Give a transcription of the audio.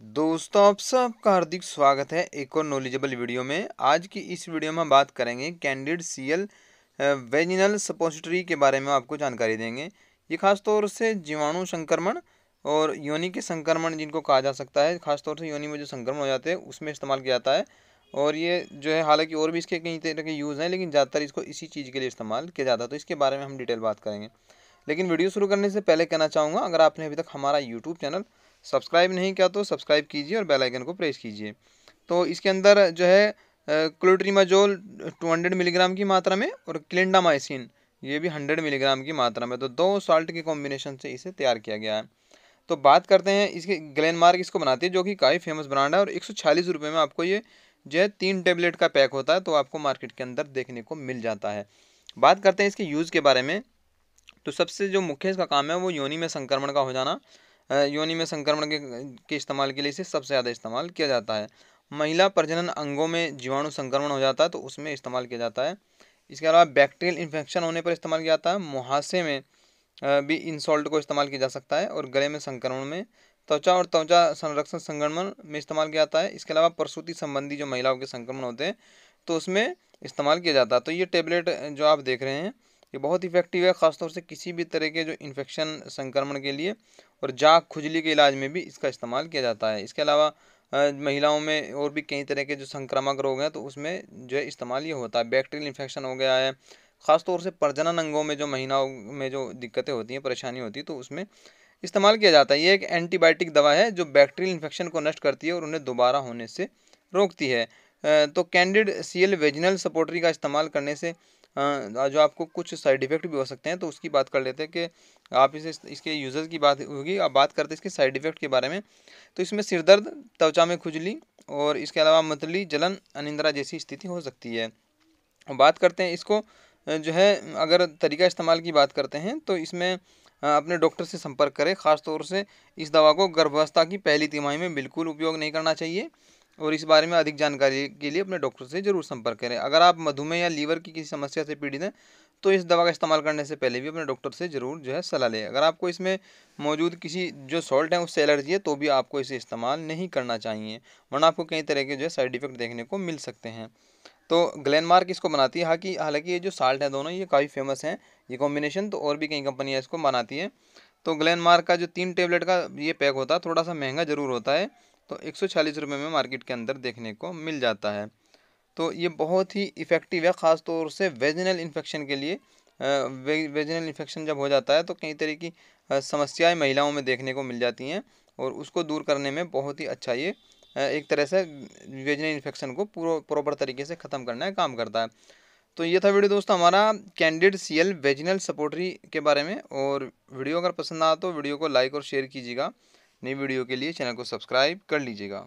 दोस्तों आप सबका हार्दिक स्वागत है एक और नॉलेजेबल वीडियो में आज की इस वीडियो में हम बात करेंगे कैंडिड सीएल वेजिनल सपोजिटरी के बारे में आपको जानकारी देंगे ये खासतौर से जीवाणु संक्रमण और योनि के संक्रमण जिनको कहा जा सकता है खासतौर से योनि में जो संक्रमण हो जाते हैं उसमें इस्तेमाल किया जाता है और ये जो है हालांकि और भी इसके कई तरह के यूज़ हैं लेकिन ज़्यादातर इसको इसी चीज़ के लिए इस्तेमाल किया जाता है तो इसके बारे में हम डिटेल बात करेंगे लेकिन वीडियो शुरू करने से पहले कहना चाहूँगा अगर आपने अभी तक हमारा यूट्यूब चैनल सब्सक्राइब नहीं किया तो सब्सक्राइब कीजिए और बेल आइकन को प्रेस कीजिए तो इसके अंदर जो है क्लोट्रीमाजोल 200 मिलीग्राम की मात्रा में और क्लिंडामाइसिन ये भी 100 मिलीग्राम की मात्रा में तो दो साल्ट के कॉम्बिनेशन से इसे तैयार किया गया है तो बात करते हैं इसके ग्लेनमार्क इसको बनाती है जो कि काफ़ी फेमस ब्रांड है और एक सौ में आपको ये जो है तीन टेबलेट का पैक होता है तो आपको मार्केट के अंदर देखने को मिल जाता है बात करते हैं इसके यूज़ के बारे में तो सबसे जो मुख्य इसका काम है वो योनि में संक्रमण का हो जाना योनि में संक्रमण के के इस्तेमाल के लिए इसे सबसे ज़्यादा इस्तेमाल किया जाता है महिला प्रजनन अंगों में जीवाणु संक्रमण हो जाता है तो उसमें इस्तेमाल किया जाता है इसके अलावा बैक्टीरियल इन्फेक्शन होने पर इस्तेमाल किया जाता है मुहासे में भी इंसॉल्ट को इस्तेमाल किया जा सकता है और गले में संक्रमण में त्वचा और त्वचा संरक्षण संक्रमण में इस्तेमाल किया जाता है इसके अलावा प्रसूति संबंधी जो महिलाओं के संक्रमण होते हैं तो उसमें इस्तेमाल किया जाता है तो ये टेबलेट जो आप देख रहे हैं ये बहुत इफेक्टिव है ख़ासतौर से किसी भी तरह के जो इन्फेक्शन संक्रमण के लिए और जाग खुजली के इलाज में भी इसका इस्तेमाल किया जाता है इसके अलावा महिलाओं में और भी कई तरह के जो संक्रामक रोग हैं तो उसमें जो है इस्तेमाल ये होता है बैक्टीरियल इन्फेक्शन हो गया है ख़ासतौर से प्रजनन अंगों में जो महिलाओं में जो दिक्कतें होती हैं परेशानी होती है तो उसमें इस्तेमाल किया जाता है ये एक एंटीबायोटिक दवा है जो बैक्टीरियल इन्फेक्शन को नष्ट करती है और उन्हें दोबारा होने से रोकती है तो candid C L vaginal suppository का इस्तेमाल करने से जो आपको कुछ साइड इफेक्ट भी हो सकते हैं तो उसकी बात कर लेते हैं कि आप इसे इसके यूज़र्स की बात होगी आप बात करते हैं इसके साइड इफेक्ट के बारे में तो इसमें सिरदर्द त्वचा में खुजली और इसके अलावा मतली जलन अनिंद्रा जैसी स्थिति हो सकती है बात करते हैं इसको जो है अगर तरीका इस्तेमाल की बात करते हैं तो इसमें अपने डॉक्टर से संपर्क करें खासतौर से इस दवा को गर्भावस्था की पहली तिमाही में बिल्कुल उपयोग नहीं करना चाहिए और इस बारे में अधिक जानकारी के लिए अपने डॉक्टर से जरूर संपर्क करें अगर आप मधुमेह या लीवर की किसी समस्या से पीड़ित हैं तो इस दवा का इस्तेमाल करने से पहले भी अपने डॉक्टर से ज़रूर जो है सलाह लें अगर आपको इसमें मौजूद किसी जो सॉल्ट है उससे एलर्जी है तो भी आपको इसे इस्तेमाल नहीं करना चाहिए वरना आपको कई तरह के जो है साइड इफ़ेक्ट देखने को मिल सकते हैं तो ग्लैनमार्क इसको बनाती है हालांकि हालांकि ये जो साल्ट है दोनों ये काफ़ी फेमस हैं ये कॉम्बिनेशन तो और भी कई कंपनियाँ इसको बनाती हैं तो ग्लैनमार्क का जो तीन टेबलेट का ये पैक होता है थोड़ा सा महंगा ज़रूर होता है तो एक सौ में मार्केट के अंदर देखने को मिल जाता है तो ये बहुत ही इफ़ेक्टिव है ख़ास तौर से वेजनल इन्फेक्शन के लिए वे, वेजनल इन्फेक्शन जब हो जाता है तो कई तरह की समस्याएं महिलाओं में देखने को मिल जाती हैं और उसको दूर करने में बहुत ही अच्छा ये एक तरह से वेजनल इन्फेक्शन को पूरा प्रॉपर तरीके से ख़त्म करने का काम करता है तो ये था वीडियो दोस्तों हमारा कैंडिड सी वेजनल सपोर्टरी के बारे में और वीडियो अगर पसंद आया तो वीडियो को लाइक और शेयर कीजिएगा नई वीडियो के लिए चैनल को सब्सक्राइब कर लीजिएगा